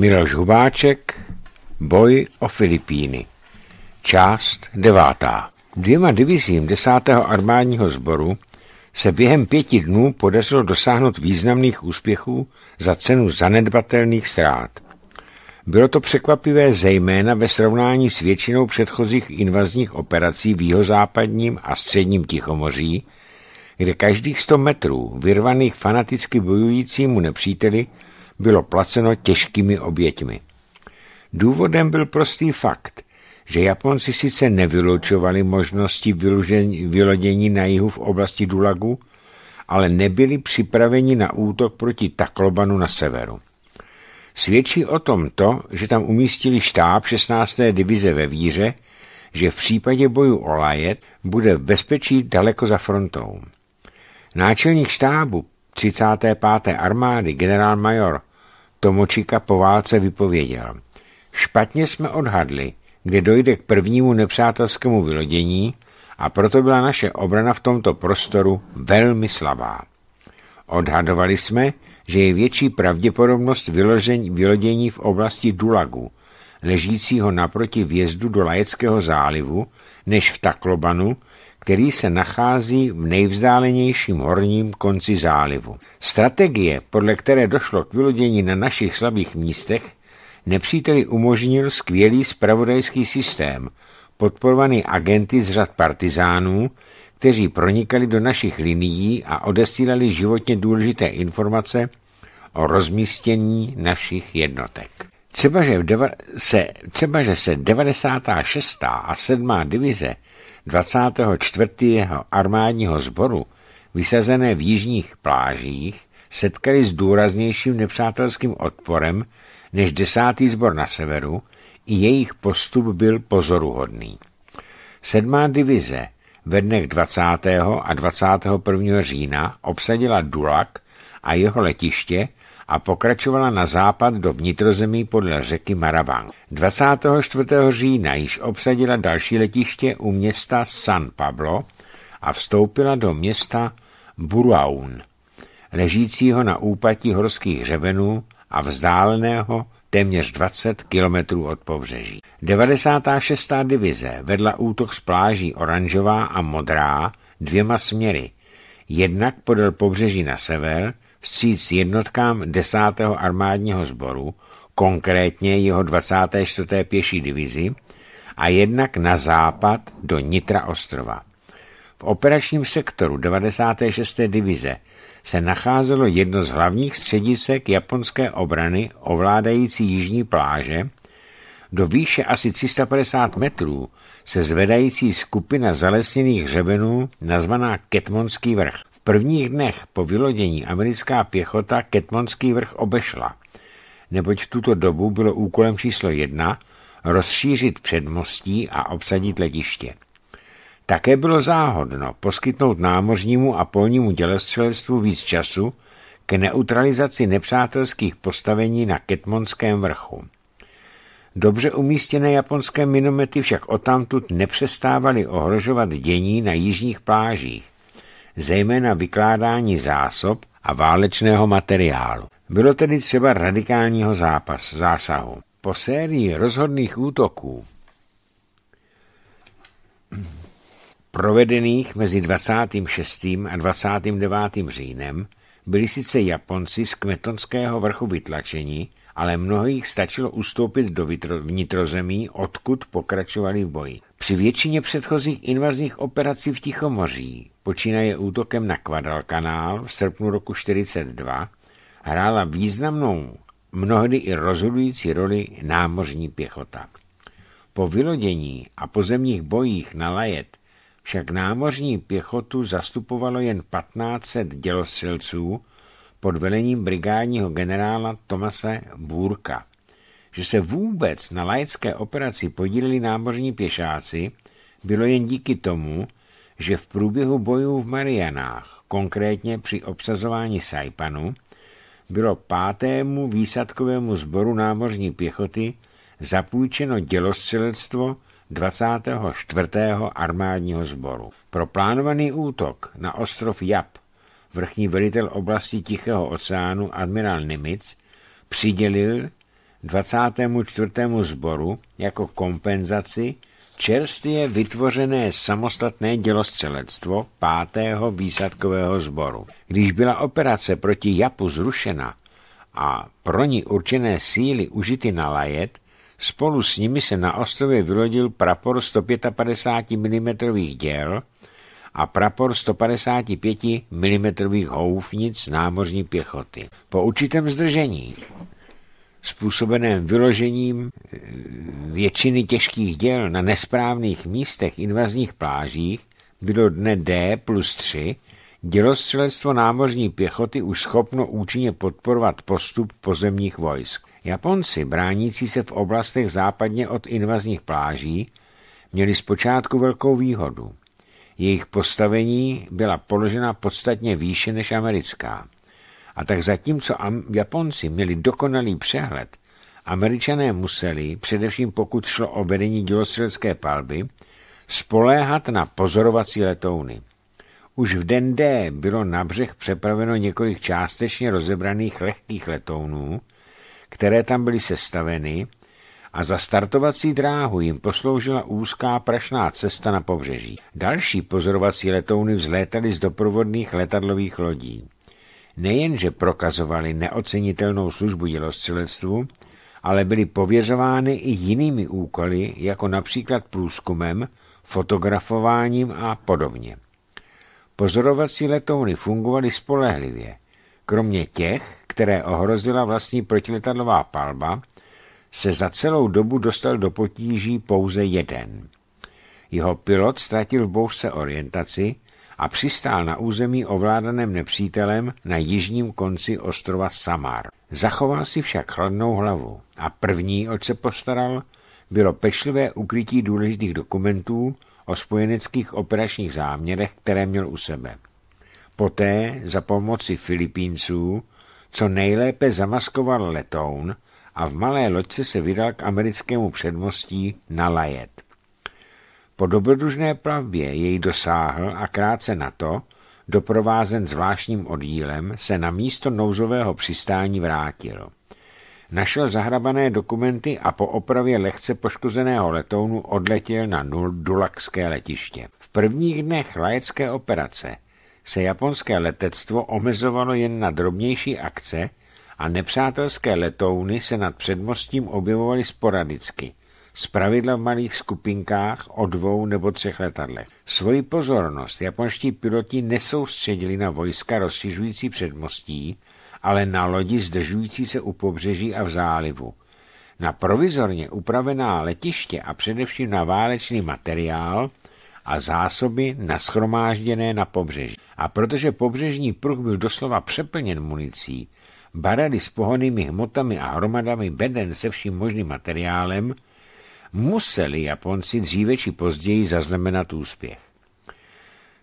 Miloš Hubáček, Boj o Filipíny. Část devátá. Dvěma divizím desátého armádního sboru se během pěti dnů podařilo dosáhnout významných úspěchů za cenu zanedbatelných ztrát. Bylo to překvapivé zejména ve srovnání s většinou předchozích invazních operací v jihozápadním a středním Tichomoří, kde každých 100 metrů vyrvaných fanaticky bojujícímu nepříteli bylo placeno těžkými oběťmi. Důvodem byl prostý fakt, že Japonci sice nevylučovali možnosti vylodění na jihu v oblasti Dulagu, ale nebyli připraveni na útok proti Taklobanu na severu. Svědčí o tom to, že tam umístili štáb 16. divize ve Víře, že v případě boju o Lajet bude v bezpečí daleko za frontou. Náčelník štábu 35. armády generál major Tomočika po válce vypověděl. Špatně jsme odhadli, kde dojde k prvnímu nepřátelskému vylodění a proto byla naše obrana v tomto prostoru velmi slabá. Odhadovali jsme, že je větší pravděpodobnost vyložení, vylodění v oblasti Dulagu, ležícího naproti vjezdu do Lajeckého zálivu, než v Taklobanu, který se nachází v nejvzdálenějším horním konci zálivu. Strategie, podle které došlo k vylodění na našich slabých místech, nepříteli umožnil skvělý spravodajský systém, podporovaný agenty z řad partizánů, kteří pronikali do našich linií a odesílali životně důležité informace o rozmístění našich jednotek. Třeba, že, deva, se, třeba, že se 96. a 7. divize 24. armádního sboru, vysazené v jižních plážích, setkali s důraznějším nepřátelským odporem než desátý sbor na severu, i jejich postup byl pozoruhodný. Sedmá divize ve dnech 20. a 21. října obsadila Dulak a jeho letiště a pokračovala na západ do vnitrozemí podle řeky Maravan. 24. října již obsadila další letiště u města San Pablo a vstoupila do města Buruaun, ležícího na úpatí horských hřebenů a vzdáleného téměř 20 kilometrů od pobřeží. 96. divize vedla útok z pláží oranžová a modrá dvěma směry, jednak podél pobřeží na sever – vstříc jednotkám 10. armádního sboru, konkrétně jeho 24. pěší divizi, a jednak na západ do Nitra ostrova. V operačním sektoru 96. divize se nacházelo jedno z hlavních středisek japonské obrany ovládající jižní pláže, do výše asi 350 metrů se zvedající skupina zalesněných hřebenů nazvaná Ketmonský vrch prvních dnech po vylodění americká pěchota Ketmonský vrch obešla, neboť v tuto dobu bylo úkolem číslo jedna rozšířit předmostí a obsadit letiště. Také bylo záhodno poskytnout námořnímu a polnímu dělostřelectvu víc času k neutralizaci nepřátelských postavení na Ketmonském vrchu. Dobře umístěné japonské minomety však odtamtud nepřestávaly ohrožovat dění na jižních plážích – zejména vykládání zásob a válečného materiálu. Bylo tedy třeba radikálního zápas, zásahu. Po sérii rozhodných útoků provedených mezi 26. a 29. říjnem byli sice Japonci z Kmetonského vrchu vytlačeni, ale mnohých stačilo ustoupit do vnitrozemí, odkud pokračovali v boji. Při většině předchozích invazních operací v Tichomoří, počínaje útokem na Kvadalkanál v srpnu roku 1942, hrála významnou, mnohdy i rozhodující roli námořní pěchota. Po vylodění a pozemních bojích na Lajet však námořní pěchotu zastupovalo jen 1500 dělosilců pod velením brigádního generála Tomase Bůrka. Že se vůbec na laické operaci podíleli námořní pěšáci, bylo jen díky tomu, že v průběhu bojů v Marianách, konkrétně při obsazování Saipanu, bylo pátému výsadkovému sboru námořní pěchoty zapůjčeno dělostřelectvo 24. armádního sboru. Pro plánovaný útok na ostrov Jap vrchní velitel oblasti Tichého oceánu admirál Nimitz, přidělil 24. sboru jako kompenzaci čerstvě vytvořené samostatné dělostřelectvo 5. výsadkového sboru. Když byla operace proti Japu zrušena a pro ní určené síly užity na lajet, spolu s nimi se na ostrově vylodil prapor 155 mm děl a prapor 155 mm houfnic námořní pěchoty. Po určitém zdržení, způsobeném vyložením e, většiny těžkých děl na nesprávných místech invazních plážích, bylo dne D plus 3 dělostřelectvo námořní pěchoty už schopno účinně podporovat postup pozemních vojsk. Japonci, bránící se v oblastech západně od invazních pláží, měli zpočátku velkou výhodu. Jejich postavení byla položena podstatně výše než americká. A tak zatímco Japonci měli dokonalý přehled, američané museli, především pokud šlo o vedení dělostřelecké palby, spoléhat na pozorovací letouny. Už v den D bylo na břeh přepraveno několik částečně rozebraných lehkých letounů, které tam byly sestaveny a za startovací dráhu jim posloužila úzká prašná cesta na pobřeží. Další pozorovací letouny vzlétaly z doprovodných letadlových lodí. Nejenže prokazovali neocenitelnou službu dělostřelectvu, ale byly pověřovány i jinými úkoly, jako například průzkumem, fotografováním a podobně. Pozorovací letouny fungovaly spolehlivě, kromě těch, které ohrozila vlastní protiletadlová palba, se za celou dobu dostal do potíží pouze jeden. Jeho pilot ztratil v bouřce orientaci a přistál na území ovládaném nepřítelem na jižním konci ostrova Samar. Zachoval si však chladnou hlavu a první, oč se postaral, bylo pečlivé ukrytí důležitých dokumentů o spojeneckých operačních záměrech, které měl u sebe. Poté za pomoci Filipínců co nejlépe zamaskoval letoun, a v malé loďce se vydal k americkému předmostí na Lajet. Po dobrodružné plavbě jej dosáhl a krátce na to, doprovázen zvláštním oddílem, se na místo nouzového přistání vrátil. Našel zahrabané dokumenty a po opravě lehce poškozeného letounu odletěl na Dulakské letiště. V prvních dnech lajecké operace se japonské letectvo omezovalo jen na drobnější akce, a nepřátelské letouny se nad předmostím objevovaly sporadicky, zpravidla v malých skupinkách o dvou nebo třech letadlech. Svoji pozornost japonští piloti nesoustředili na vojska rozšiřující předmostí, ale na lodi zdržující se u pobřeží a v zálivu. Na provizorně upravená letiště a především na válečný materiál a zásoby naschromážděné na pobřeží. A protože pobřežní pruh byl doslova přeplněn municí, barely s pohonými hmotami a hromadami beden se vším možným materiálem, museli Japonci dříve či později zaznamenat úspěch.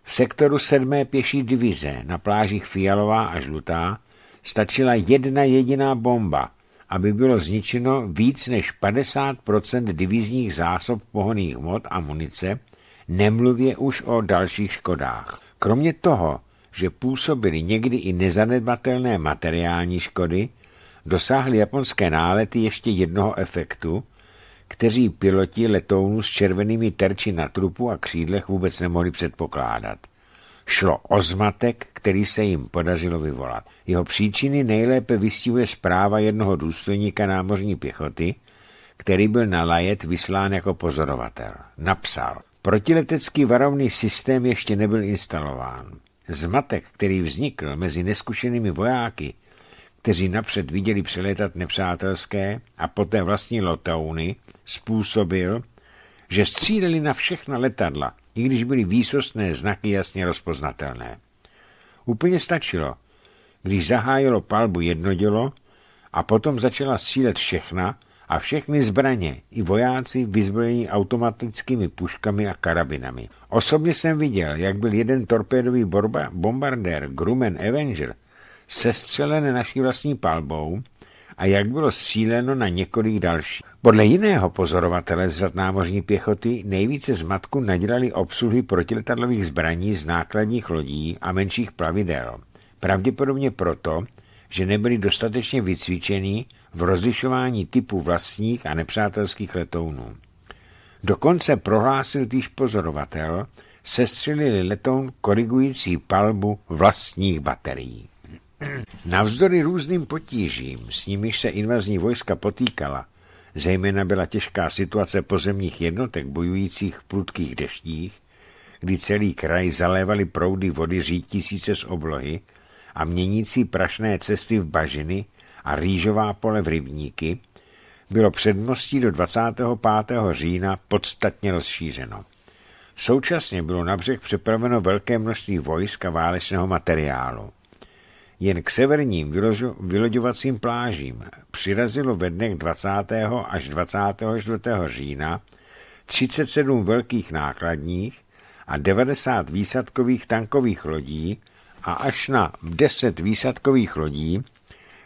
V sektoru 7. pěší divize na plážích Fialová a Žlutá stačila jedna jediná bomba, aby bylo zničeno víc než 50 divizních zásob pohoných hmot a munice, nemluvě už o dalších škodách. Kromě toho že působily někdy i nezanedbatelné materiální škody, dosáhly japonské nálety ještě jednoho efektu, kteří piloti letounů s červenými terči na trupu a křídlech vůbec nemohli předpokládat. Šlo o zmatek, který se jim podařilo vyvolat. Jeho příčiny nejlépe vystihuje zpráva jednoho důstojníka námořní pěchoty, který byl na lajet vyslán jako pozorovatel. Napsal, protiletecký varovný systém ještě nebyl instalován. Zmatek, který vznikl mezi neskušenými vojáky, kteří napřed viděli přelétat nepřátelské a poté vlastní lotouny, způsobil, že stříleli na všechna letadla, i když byly výsostné znaky jasně rozpoznatelné. Úplně stačilo, když zahájilo palbu jednodělo a potom začala střílet všechna a všechny zbraně, i vojáci vyzbrojení automatickými puškami a karabinami. Osobně jsem viděl, jak byl jeden torpédový borba, bombardér Grumman Avenger sestřelen naší vlastní palbou a jak bylo stříleno na několik dalších. Podle jiného pozorovatele z námořní pěchoty nejvíce zmatku nadělali obsluhy protiletadlových zbraní z nákladních lodí a menších plavidel. Pravděpodobně proto, že nebyli dostatečně vycvičení v rozlišování typu vlastních a nepřátelských letounů. Dokonce prohlásil týž pozorovatel, sestřelili letoun korigující palbu vlastních baterií. Navzdory různým potížím, s nimiž se invazní vojska potýkala, zejména byla těžká situace pozemních jednotek bojujících v prudkých deštích, kdy celý kraj zalévaly proudy vody řítící se z oblohy a měnící prašné cesty v bažiny a rýžová pole v rybníky, bylo předmostí do 25. října podstatně rozšířeno. Současně bylo na břeh přepraveno velké množství vojsk a válečného materiálu. Jen k severním vyloďovacím plážím přirazilo ve dnech 20. až 24. října 37 velkých nákladních a 90 výsadkových tankových lodí a až na 10 výsadkových lodí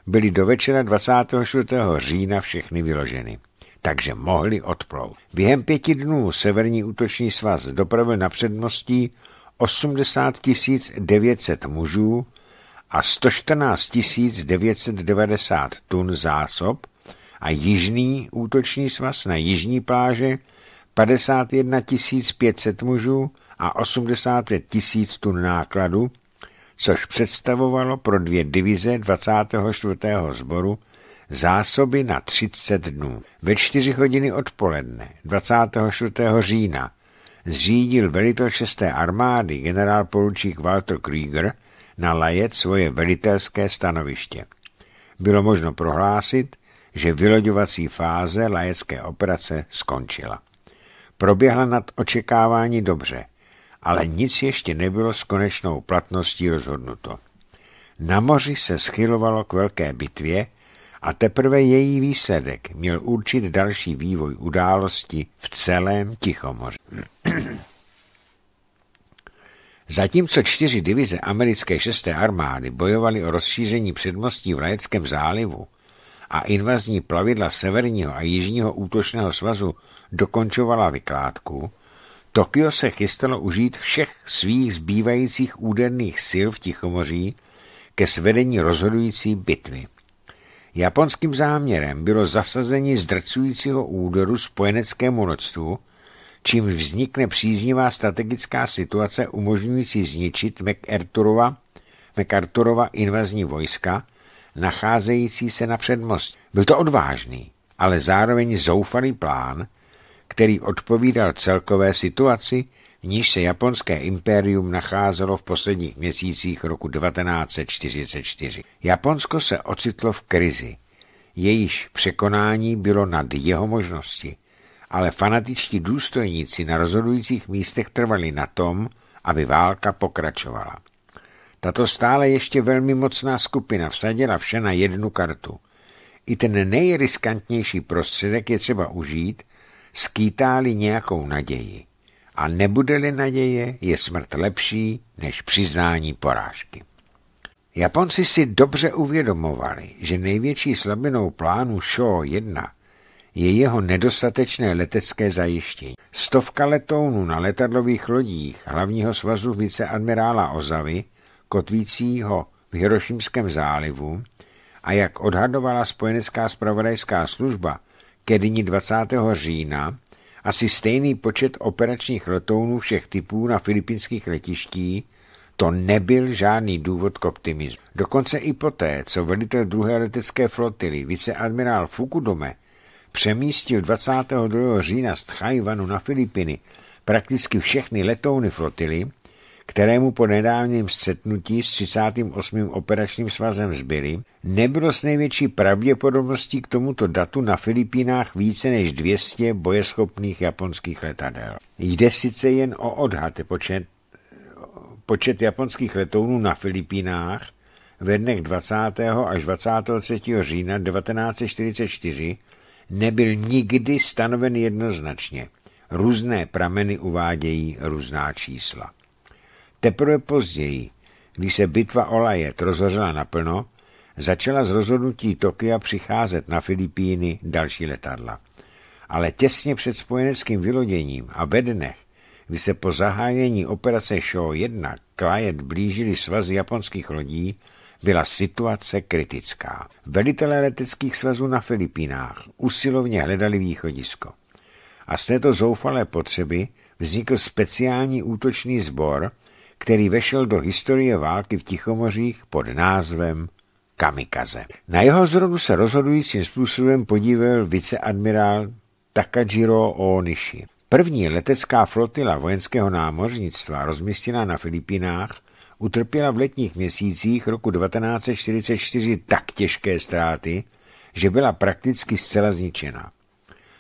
byly do večera 24. října všechny vyloženy takže mohli odplout. Během pěti dnů severní útoční svaz dopravil na předmostí 80 900 mužů a 114 990 tun zásob a jižní útoční svaz na jižní pláže 51 500 mužů a 85 000 tun nákladu což představovalo pro dvě divize 24. sboru zásoby na 30 dnů. Ve 4 hodiny odpoledne 24. října zřídil velitel 6. armády generál poručík Walter Krieger na Lajet svoje velitelské stanoviště. Bylo možno prohlásit, že vyloďovací fáze lajecké operace skončila. Proběhla nad očekávání dobře – ale nic ještě nebylo s konečnou platností rozhodnuto. Na moři se schylovalo k velké bitvě a teprve její výsledek měl určit další vývoj události v celém Tichomoři. Zatímco čtyři divize americké šesté armády bojovaly o rozšíření předmostí v Lajeckém zálivu a invazní plavidla severního a jižního útočného svazu dokončovala vykládku, Tokio se chystalo užít všech svých zbývajících úderných sil v Tichomoří ke svedení rozhodující bitvy. Japonským záměrem bylo zasazení zdrcujícího úderu spojeneckému loďstvu, čím vznikne příznivá strategická situace umožňující zničit McArthurova, McArthurova invazní vojska, nacházející se na předmost. Byl to odvážný, ale zároveň zoufalý plán, který odpovídal celkové situaci, v níž se japonské impérium nacházelo v posledních měsících roku 1944. Japonsko se ocitlo v krizi. Jejíž překonání bylo nad jeho možnosti, ale fanatičtí důstojníci na rozhodujících místech trvali na tom, aby válka pokračovala. Tato stále ještě velmi mocná skupina vsadila vše na jednu kartu. I ten nejriskantnější prostředek je třeba užít skýtáli nějakou naději. A nebude-li naděje, je smrt lepší než přiznání porážky. Japonci si dobře uvědomovali, že největší slabinou plánu Sho 1 je jeho nedostatečné letecké zajištění. Stovka letounů na letadlových lodích hlavního svazu viceadmirála Ozavy, kotvícího v Hirošimském zálivu, a jak odhadovala spojenecká spravodajská služba, ke dni 20. října asi stejný počet operačních letounů všech typů na filipínských letiští, to nebyl žádný důvod k optimismu. Dokonce i poté, co velitel druhé letecké flotily, viceadmirál Fukudome, přemístil 22. října z Tchajvanu na Filipiny prakticky všechny letouny flotily, kterému po nedávném střetnutí s 38. operačním svazem zbyly, nebylo s největší pravděpodobností k tomuto datu na Filipínách více než 200 bojeschopných japonských letadel. Jde sice jen o odhad počet, počet japonských letounů na Filipínách ve dnech 20. až 23. října 1944 nebyl nikdy stanoven jednoznačně. Různé prameny uvádějí různá čísla. Teprve později, když se bitva o Lajet rozhořela naplno, začala z rozhodnutí Tokia přicházet na Filipíny další letadla. Ale těsně před spojeneckým vyloděním a ve dnech, kdy se po zahájení operace Show 1 k Lajet blížili svazy japonských lodí, byla situace kritická. Velitelé leteckých svazů na Filipínách usilovně hledali východisko. A z této zoufalé potřeby vznikl speciální útočný sbor, který vešel do historie války v Tichomořích pod názvem Kamikaze. Na jeho zrodu se rozhodujícím způsobem podíval viceadmirál Takajiro Onishi. První letecká flotila vojenského námořnictva rozmístěná na Filipinách utrpěla v letních měsících roku 1944 tak těžké ztráty, že byla prakticky zcela zničena.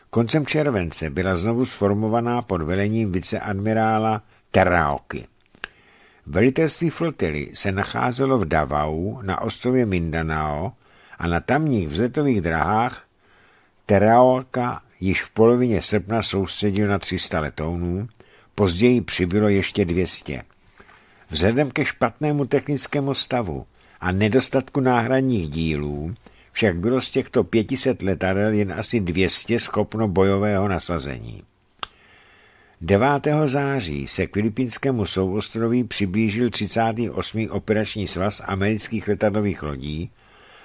Koncem července byla znovu sformovaná pod velením viceadmirála Teraoky. Velitelství flotily se nacházelo v Davau na ostrově Mindanao a na tamních vzletových drahách Teraoka již v polovině srpna soustředil na 300 letounů, později přibylo ještě 200. Vzhledem ke špatnému technickému stavu a nedostatku náhradních dílů však bylo z těchto 500 letadel jen asi 200 schopno bojového nasazení. 9. září se k filipínskému souostroví přiblížil 38. operační svaz amerických letadlových lodí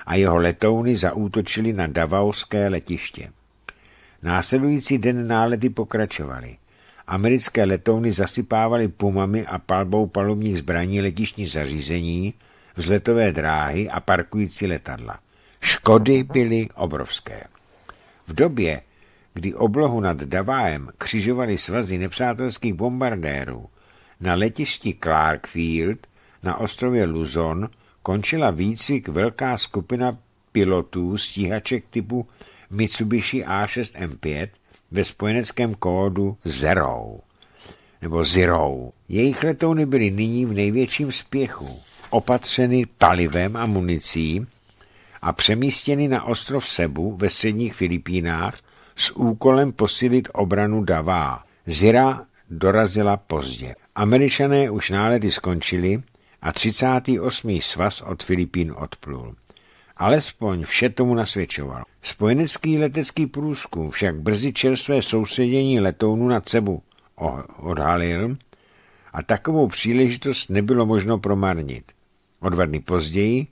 a jeho letouny zaútočily na Davaoské letiště. Následující den nálety pokračovaly. Americké letouny zasypávaly pumami a palbou palubních zbraní letišní zařízení, vzletové dráhy a parkující letadla. Škody byly obrovské. V době, kdy oblohu nad Davájem křižovaly svazy nepřátelských bombardérů. Na letišti Clarkfield na ostrově Luzon končila výcvik velká skupina pilotů stíhaček typu Mitsubishi A6M5 ve spojeneckém kódu Zero. Nebo Zero. Jejich letouny byly nyní v největším spěchu, opatřeny palivem a municí a přemístěny na ostrov Sebu ve středních Filipínách s úkolem posílit obranu Davá. Zira dorazila pozdě. Američané už nálety skončili a 38. svaz od Filipín odplul. Alespoň vše tomu nasvědčoval. Spojenecký letecký průzkum však brzy čerstvé sousedění letounu nad Cebu odhalil a takovou příležitost nebylo možno promarnit. O dva dny později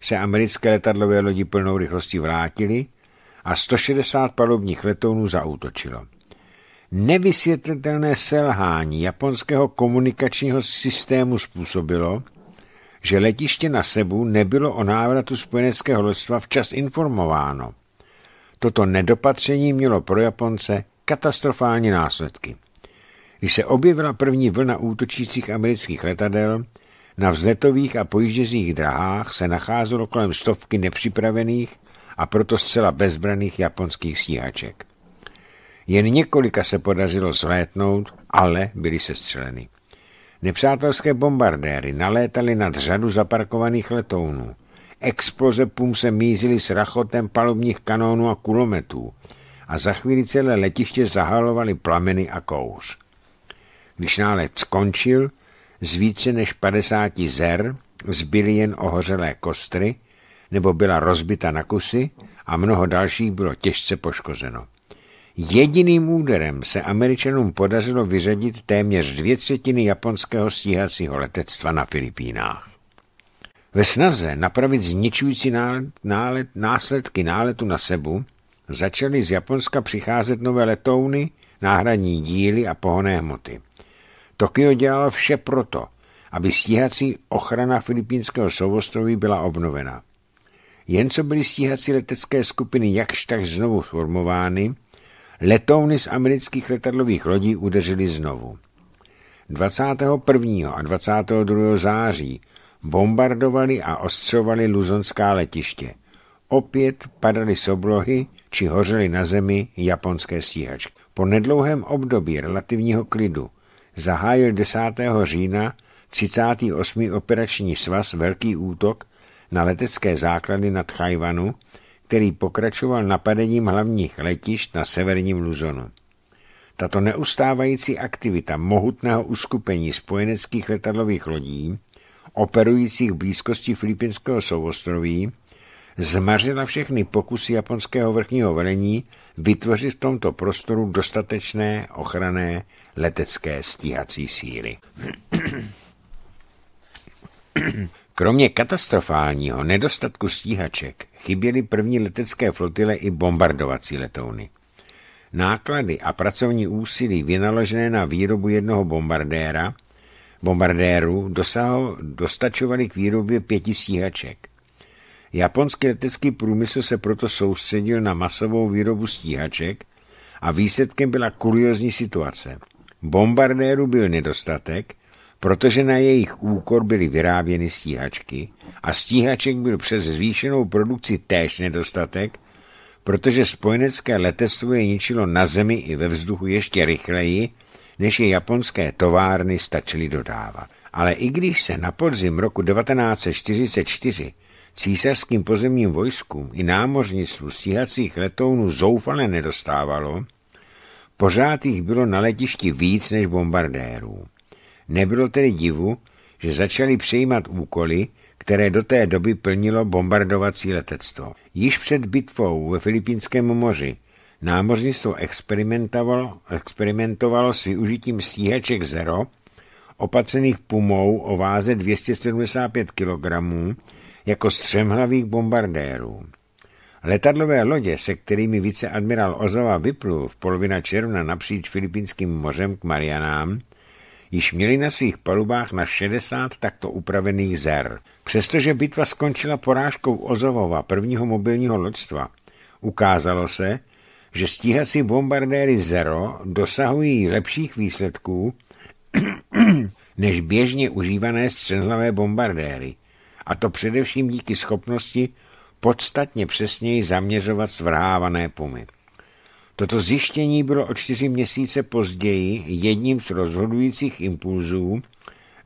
se americké letadlové lodi plnou rychlostí vrátili a 160 palubních letounů zaútočilo. Nevysvětlitelné selhání japonského komunikačního systému způsobilo, že letiště na Sebu nebylo o návratu spojeneckého lodstva včas informováno. Toto nedopatření mělo pro Japonce katastrofální následky. Když se objevila první vlna útočících amerických letadel, na vzletových a pojížděcích drahách se nacházelo kolem stovky nepřipravených a proto zcela bezbraných japonských stíhaček. Jen několika se podařilo zlétnout, ale byly sestřeleny. Nepřátelské bombardéry nalétaly nad řadu zaparkovaných letounů. Exploze pum se mízily s rachotem palubních kanónů a kulometů a za chvíli celé letiště zahalovaly plameny a kouř. Když nálet skončil, z více než 50 zer zbyly jen ohořelé kostry – nebo byla rozbita na kusy a mnoho dalších bylo těžce poškozeno. Jediným úderem se američanům podařilo vyřadit téměř dvě třetiny japonského stíhacího letectva na Filipínách. Ve snaze napravit zničující nálet, nálet, následky náletu na Sebu začaly z Japonska přicházet nové letouny, náhradní díly a pohonné hmoty. Tokio dělalo vše proto, aby stíhací ochrana filipínského souostroví byla obnovena. Jen co byly stíhací letecké skupiny jakž tak znovu formovány, letouny z amerických letadlových lodí udeřily znovu. 21. a 22. září bombardovali a ostřovali luzonská letiště. Opět padaly soblohy či hořely na zemi japonské stíhačky. Po nedlouhém období relativního klidu zahájil 10. října 38. operační svaz velký útok na letecké základy nad Chajvanu, který pokračoval napadením hlavních letišť na severním Luzonu. Tato neustávající aktivita mohutného uskupení spojeneckých letadlových lodí, operujících v blízkosti Filipinského souostroví, zmařila všechny pokusy japonského vrchního velení vytvořit v tomto prostoru dostatečné ochranné letecké stíhací síly. Kromě katastrofálního nedostatku stíhaček chyběly první letecké flotile i bombardovací letouny. Náklady a pracovní úsilí vynaložené na výrobu jednoho bombardéra, bombardéru dosaho, dostačovaly k výrobě pěti stíhaček. Japonský letecký průmysl se proto soustředil na masovou výrobu stíhaček a výsledkem byla kuriozní situace. Bombardéru byl nedostatek protože na jejich úkor byly vyráběny stíhačky a stíhaček byl přes zvýšenou produkci též nedostatek, protože spojenecké letectvo je ničilo na zemi i ve vzduchu ještě rychleji, než je japonské továrny stačily dodávat. Ale i když se na podzim roku 1944 císařským pozemním vojskům i námořnictvu stíhacích letounů zoufale nedostávalo, pořád jich bylo na letišti víc než bombardérů. Nebylo tedy divu, že začali přejímat úkoly, které do té doby plnilo bombardovací letectvo. Již před bitvou ve Filipínském moři námořnictvo experimentovalo, experimentovalo s využitím stíheček Zero, opacených pumou o váze 275 kg, jako střemhlavých bombardérů. Letadlové lodě, se kterými viceadmirál Ozawa vyplul v polovina června napříč Filipínským mořem k Marianám, již měli na svých palubách na 60 takto upravených zer. Přestože bitva skončila porážkou Ozovova prvního mobilního loďstva, ukázalo se, že stíhací bombardéry Zero dosahují lepších výsledků než běžně užívané střelhlavé bombardéry, a to především díky schopnosti podstatně přesněji zaměřovat svrhávané pumy. Toto zjištění bylo o čtyři měsíce později jedním z rozhodujících impulzů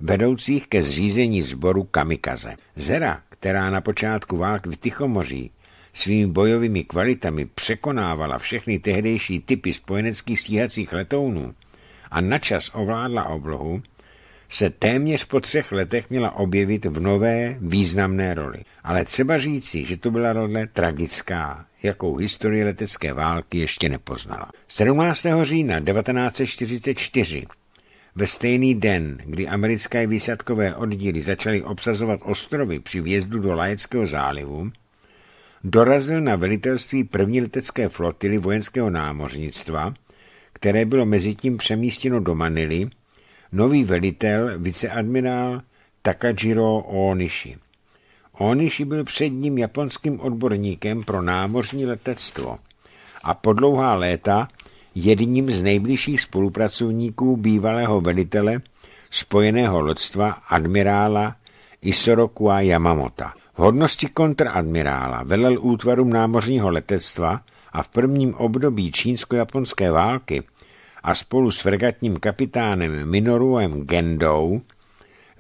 vedoucích ke zřízení sboru kamikaze. Zera, která na počátku válk v Tichomoří svými bojovými kvalitami překonávala všechny tehdejší typy spojeneckých stíhacích letounů a načas ovládla oblohu, se téměř po třech letech měla objevit v nové významné roli. Ale třeba říci, že to byla role tragická, jakou historie letecké války ještě nepoznala. 17. října 1944 ve stejný den, kdy americké výsadkové oddíly začaly obsazovat ostrovy při vjezdu do Lajeckého zálivu, dorazil na velitelství první letecké flotily vojenského námořnictva, které bylo mezitím přemístěno do Manily, nový velitel, viceadmirál Takajiro Onishi. On již byl předním japonským odborníkem pro námořní letectvo a po dlouhá léta jedním z nejbližších spolupracovníků bývalého velitele spojeného lodstva admirála Isorokua Yamamoto. V hodnosti kontradmirála velel útvarům námořního letectva a v prvním období čínsko-japonské války a spolu s fregatním kapitánem Minoruem Gendou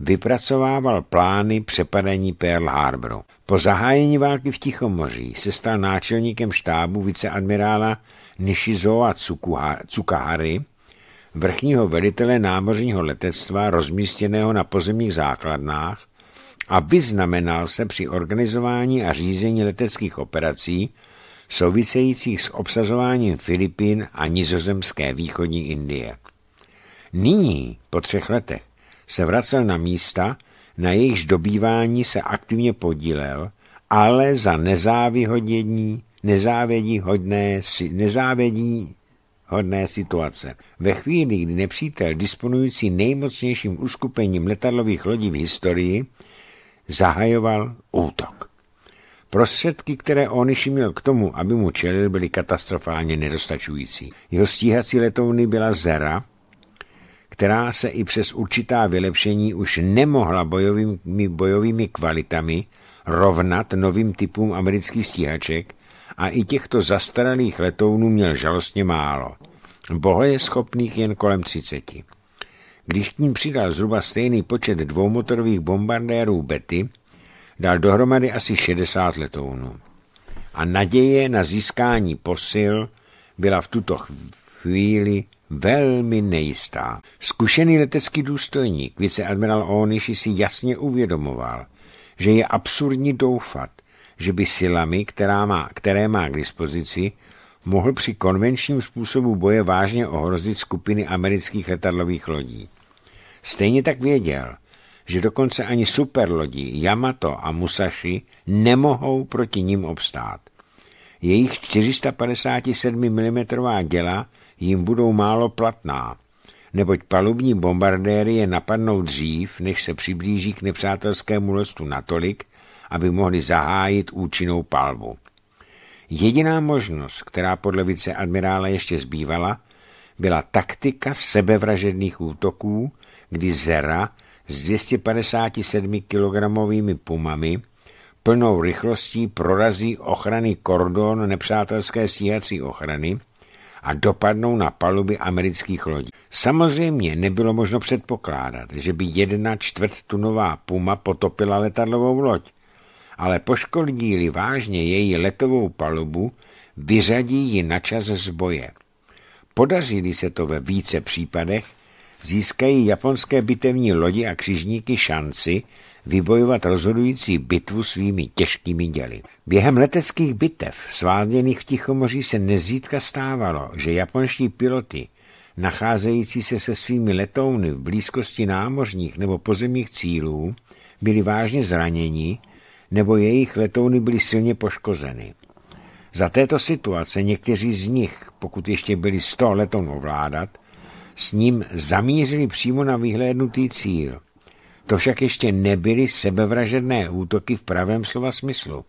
vypracovával plány přepadení Pearl Harboru. Po zahájení války v Tichomoří se stal náčelníkem štábu viceadmirála Nishizoa Tsukahary, vrchního velitele námořního letectva rozmístěného na pozemních základnách a vyznamenal se při organizování a řízení leteckých operací souvisejících s obsazováním Filipín a nizozemské východní Indie. Nyní, po třech letech, se vracel na místa, na jejichž dobývání se aktivně podílel, ale za nezávěhodnění, nezávědí hodné, nezávědí hodné situace. Ve chvíli, kdy nepřítel disponující nejmocnějším uskupením letadlových lodí v historii zahajoval útok. Prostředky, které Oniši měl k tomu, aby mu čelil, byly katastrofálně nedostačující. Jeho stíhací letouny byla Zera, která se i přes určitá vylepšení už nemohla bojovými, bojovými kvalitami rovnat novým typům amerických stíhaček a i těchto zastaralých letounů měl žalostně málo. je schopných jen kolem 30. Když k ním přidal zhruba stejný počet dvoumotorových bombardérů Betty, dal dohromady asi 60 letounů. A naděje na získání posil byla v tuto chvíli velmi nejistá. Zkušený letecký důstojník, viceadmiral Onishi si jasně uvědomoval, že je absurdní doufat, že by silami, která má, které má k dispozici, mohl při konvenčním způsobu boje vážně ohrozit skupiny amerických letadlových lodí. Stejně tak věděl, že dokonce ani superlodí Yamato a Musashi nemohou proti ním obstát. Jejich 457 mm děla jim budou málo platná, neboť palubní bombardéry je napadnou dřív, než se přiblíží k nepřátelskému lostu natolik, aby mohli zahájit účinnou palbu. Jediná možnost, která podle viceadmirála ještě zbývala, byla taktika sebevražedných útoků, kdy Zera s 257 kilogramovými pumami plnou rychlostí prorazí ochrany kordon nepřátelské stíhací ochrany a dopadnou na paluby amerických lodí. Samozřejmě nebylo možno předpokládat, že by jedna čtvrttunová puma potopila letadlovou loď, ale poškodí-li vážně její letovou palubu, vyřadí ji na čas z boje. Podaří se to ve více případech, získají japonské bitevní lodi a křižníky šanci vybojovat rozhodující bitvu svými těžkými děly. Během leteckých bitev sváděných v Tichomoří se nezřídka stávalo, že japonští piloti, nacházející se se svými letouny v blízkosti námořních nebo pozemních cílů, byli vážně zraněni nebo jejich letouny byly silně poškozeny. Za této situace někteří z nich, pokud ještě byli 100 letounů ovládat, s ním zamířili přímo na vyhlédnutý cíl, to však ještě nebyly sebevražedné útoky v pravém slova smyslu,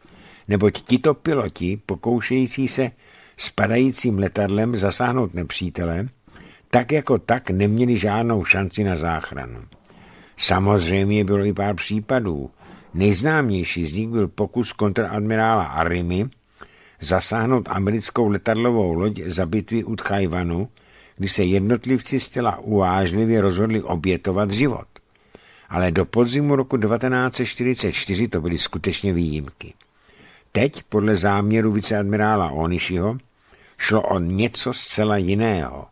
neboť tito piloti, pokoušející se spadajícím letadlem zasáhnout nepřítele, tak jako tak neměli žádnou šanci na záchranu. Samozřejmě bylo i pár případů. Nejznámější z nich byl pokus kontradmirála Arimy zasáhnout americkou letadlovou loď za bitvy u Tchajvanu, kdy se jednotlivci těla uvážlivě rozhodli obětovat život ale do podzimu roku 1944 to byly skutečně výjimky. Teď, podle záměru viceadmirála Onišiho, šlo o něco zcela jiného.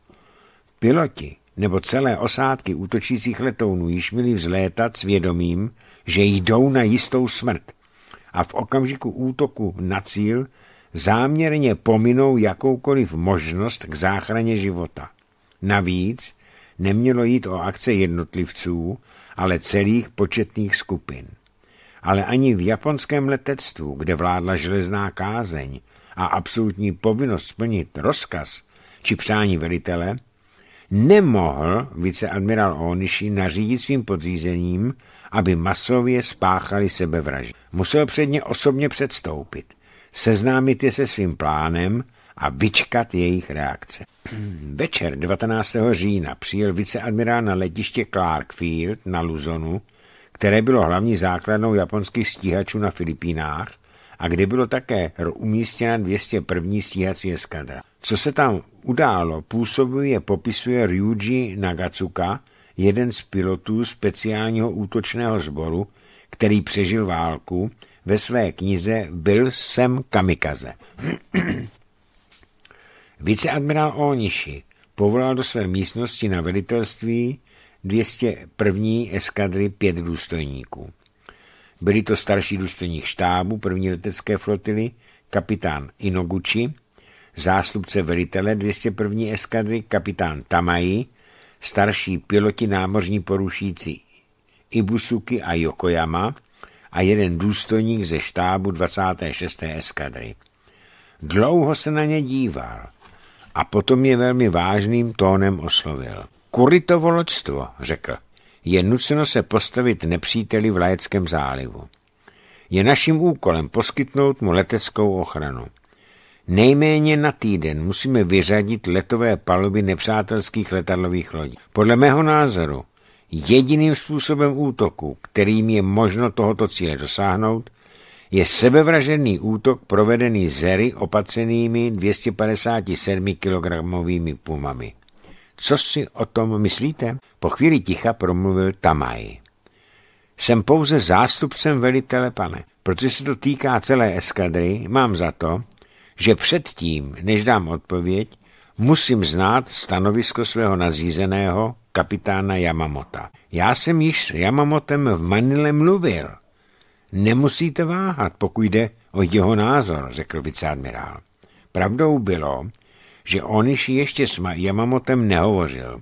Piloti nebo celé osádky útočících letounů již měli vzlétat s vědomím, že jdou na jistou smrt a v okamžiku útoku na cíl záměrně pominou jakoukoliv možnost k záchraně života. Navíc nemělo jít o akce jednotlivců, ale celých početných skupin. Ale ani v japonském letectvu, kde vládla železná kázeň a absolutní povinnost splnit rozkaz či přání velitele, nemohl viceadmirál Onishi nařídit svým podřízením, aby masově spáchali sebevraždu. Musel předně osobně předstoupit, seznámit je se svým plánem a vyčkat jejich reakce. Večer 19. října přijel viceadmirál na letiště Clarkfield na Luzonu, které bylo hlavní základnou japonských stíhačů na Filipínách a kde bylo také umístěna 201. stíhací eskadra. Co se tam událo, působuje popisuje Ryuji Nagatsuka, jeden z pilotů speciálního útočného sboru, který přežil válku, ve své knize Byl jsem kamikaze. Viceadmirál Óniši povolal do své místnosti na velitelství 201. eskadry pět důstojníků. Byli to starší důstojník štábu první letecké flotily, kapitán Inoguchi, zástupce velitele 201. eskadry, kapitán Tamai, starší piloti námořní porušící Ibusuki a Yokoyama a jeden důstojník ze štábu 26. eskadry. Dlouho se na ně díval – a potom je velmi vážným tónem oslovil. Kuritovo loďstvo, řekl, je nuceno se postavit nepříteli v Lajeckém zálivu. Je naším úkolem poskytnout mu leteckou ochranu. Nejméně na týden musíme vyřadit letové paluby nepřátelských letadlových lodí. Podle mého názoru jediným způsobem útoku, kterým je možno tohoto cíle dosáhnout, je sebevražený útok provedený Zery opatřenými 257 kilogramovými pumami. Co si o tom myslíte? Po chvíli ticha promluvil Tamaj. Jsem pouze zástupcem velitele, pane. Protože se to týká celé eskadry, mám za to, že předtím, než dám odpověď, musím znát stanovisko svého nazízeného kapitána Yamamota. Já jsem již s Yamamotem v Manile mluvil. Nemusíte váhat, pokud jde o jeho názor, řekl viceadmirál. Pravdou bylo, že on již ještě s Yamamotem nehovořil.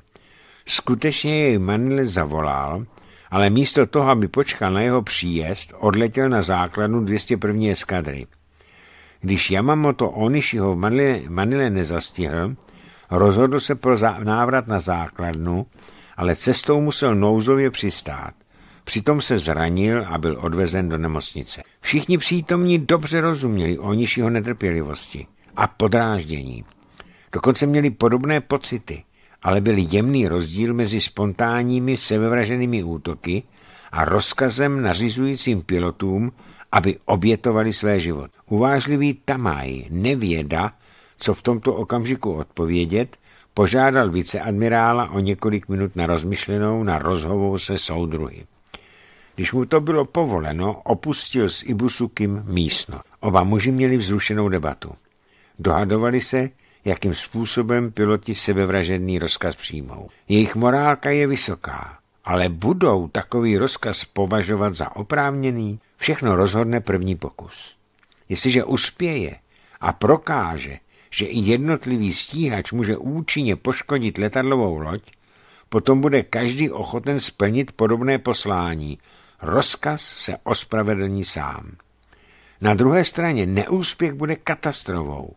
Skutečně jej Manil zavolal, ale místo toho, aby počkal na jeho příjezd, odletěl na základnu 201. eskadry. Když Yamamoto Onishiho v Manile, Manile nezastihl, rozhodl se pro návrat na základnu, ale cestou musel nouzově přistát. Přitom se zranil a byl odvezen do nemocnice. Všichni přítomní dobře rozuměli o nižšího netrpělivosti a podráždění. Dokonce měli podobné pocity, ale byl jemný rozdíl mezi spontánními sebevraženými útoky a rozkazem nařizujícím pilotům, aby obětovali své život. Uvážlivý Tamaj, nevěda, co v tomto okamžiku odpovědět, požádal viceadmirála o několik minut na rozmyšlenou na rozhovor se soudruhy. Když mu to bylo povoleno, opustil s Ibusukim místno. Oba muži měli vzrušenou debatu. Dohadovali se, jakým způsobem piloti sebevražedný rozkaz přijmou. Jejich morálka je vysoká, ale budou takový rozkaz považovat za oprávněný, všechno rozhodne první pokus. Jestliže uspěje a prokáže, že i jednotlivý stíhač může účinně poškodit letadlovou loď, potom bude každý ochoten splnit podobné poslání Rozkaz se ospravedlní sám. Na druhé straně neúspěch bude katastrofou.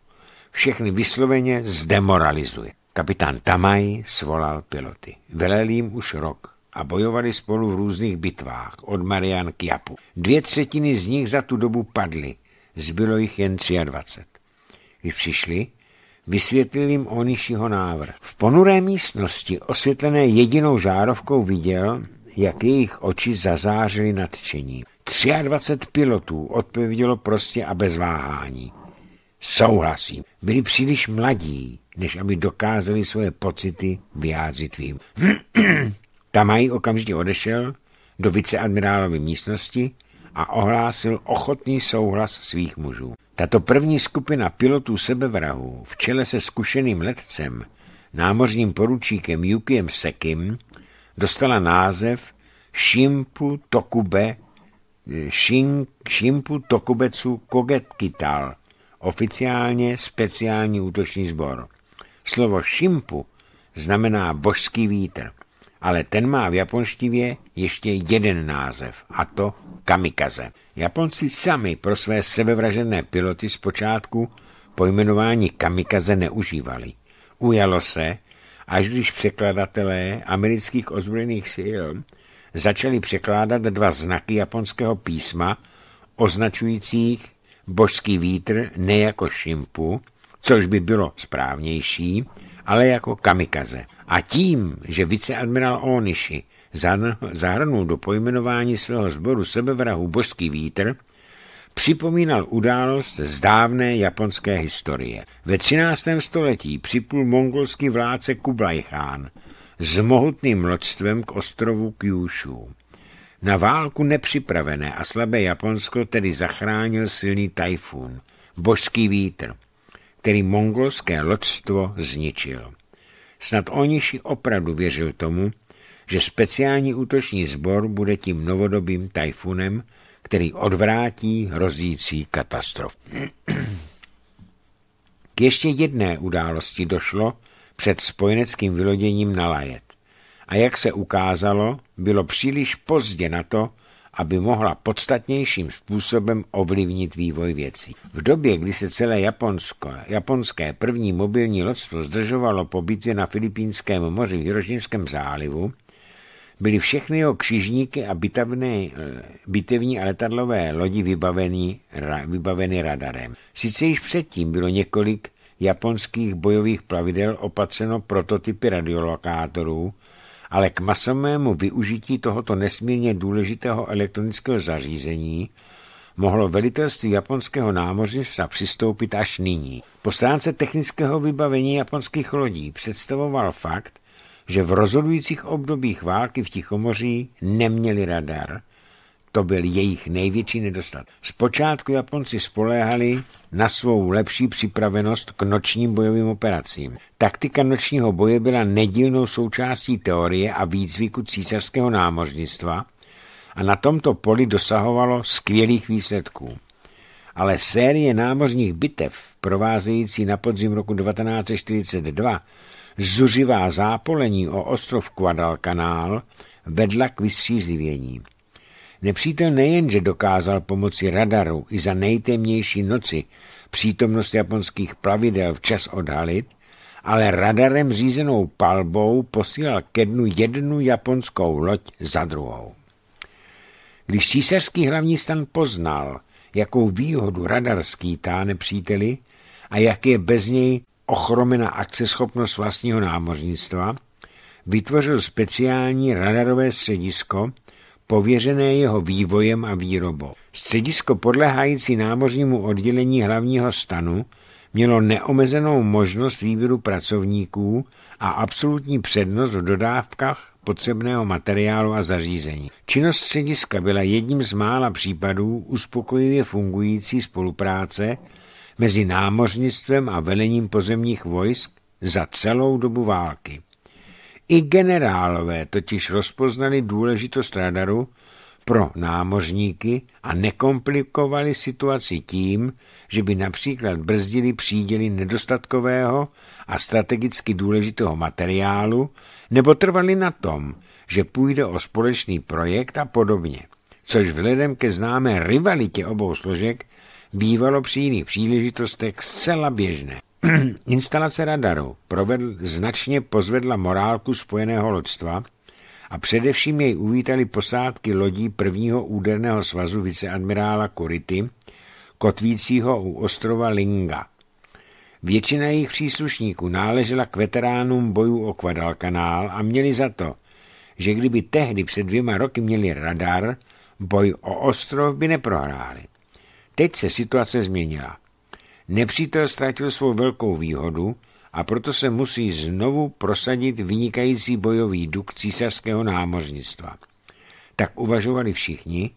Všechny vysloveně zdemoralizuje. Kapitán Tamaj svolal piloty. Velel jim už rok a bojovali spolu v různých bitvách od Marian k Japu. Dvě třetiny z nich za tu dobu padly, zbylo jich jen 23. Když přišli, vysvětlil jim Onišiho návrh. V ponuré místnosti, osvětlené jedinou žárovkou, viděl, jak jejich oči zazářily nadšením. 23 pilotů odpovědělo prostě a bez váhání. Souhlasím, byli příliš mladí, než aby dokázali svoje pocity vyjádřit vím. mají okamžitě odešel do viceadmirálovy místnosti a ohlásil ochotný souhlas svých mužů. Tato první skupina pilotů sebevrahů v čele se zkušeným letcem, námořním poručíkem Yukiem Sekim, dostala název Shimpu Tokube, eh, Šimpu Shimpu Tokubecu Kogetkital, oficiálně speciální útoční sbor. Slovo Shimpu znamená božský vítr, ale ten má v japonštivě ještě jeden název, a to kamikaze. Japonci sami pro své sebevražené piloty zpočátku pojmenování kamikaze neužívali. Ujalo se, až když překladatelé amerických ozbrojených sil začali překládat dva znaky japonského písma, označujících božský vítr ne jako šimpu, což by bylo správnější, ale jako kamikaze. A tím, že viceadmirál Onishi zahrnul do pojmenování svého sboru sebevrahu božský vítr, připomínal událost z dávné japonské historie. Ve 13. století připlul mongolský vládce Kublai Khan s mohutným loďstvem k ostrovu Kyushu. Na válku nepřipravené a slabé Japonsko tedy zachránil silný tajfun, božský vítr, který mongolské loďstvo zničil. Snad Oniši opravdu věřil tomu, že speciální útoční sbor bude tím novodobým tajfunem, který odvrátí hrozící katastrof. K ještě jedné události došlo před spojeneckým vyloděním na Lajet. A jak se ukázalo, bylo příliš pozdě na to, aby mohla podstatnějším způsobem ovlivnit vývoj věcí. V době, kdy se celé Japonsko, japonské první mobilní loďstvo zdržovalo po bitvě na Filipínském moři v Jirožinském zálivu, byly všechny jeho křižníky a bitavné, eh, bitevní a letadlové lodi vybaveny, ra, vybaveny radarem. Sice již předtím bylo několik japonských bojových plavidel opatřeno prototypy radiolokátorů, ale k masovému využití tohoto nesmírně důležitého elektronického zařízení mohlo velitelství japonského námořnictva přistoupit až nyní. Po stránce technického vybavení japonských lodí představoval fakt, že v rozhodujících obdobích války v Tichomoří neměli radar. To byl jejich největší nedostatek. Zpočátku Japonci spoléhali na svou lepší připravenost k nočním bojovým operacím. Taktika nočního boje byla nedílnou součástí teorie a výcviku císařského námořnictva a na tomto poli dosahovalo skvělých výsledků ale série námořních bitev provázející na podzim roku 1942 zuřivá zápolení o ostrov Guadalcanal vedla k vystřízlivění. Nepřítel nejenže dokázal pomoci radaru i za nejtemnější noci přítomnost japonských plavidel včas odhalit, ale radarem řízenou palbou posílal ke dnu jednu japonskou loď za druhou. Když císařský hlavní stan poznal, jakou výhodu radar skýtá nepříteli a jak je bez něj ochromena akceschopnost vlastního námořnictva, vytvořil speciální radarové středisko, pověřené jeho vývojem a výrobou. Středisko podlehající námořnímu oddělení hlavního stanu mělo neomezenou možnost výběru pracovníků a absolutní přednost v dodávkách potřebného materiálu a zařízení. Činnost střediska byla jedním z mála případů uspokojivě fungující spolupráce mezi námořnictvem a velením pozemních vojsk za celou dobu války. I generálové totiž rozpoznali důležitost radaru pro námořníky a nekomplikovali situaci tím, že by například brzdili příděly nedostatkového a strategicky důležitého materiálu nebo trvali na tom, že půjde o společný projekt a podobně, což vzhledem ke známé rivalitě obou složek bývalo při jiných příležitostech zcela běžné. Instalace radaru provedl, značně pozvedla morálku spojeného lodstva a především jej uvítali posádky lodí prvního úderného svazu viceadmirála Kority, kotvícího u ostrova Linga. Většina jejich příslušníků náležela k veteránům bojů o Kvadalkanál a měli za to, že kdyby tehdy před dvěma roky měli radar, boj o ostrov by neprohráli. Teď se situace změnila. Nepřítel ztratil svou velkou výhodu a proto se musí znovu prosadit vynikající bojový duch císařského námořnictva. Tak uvažovali všichni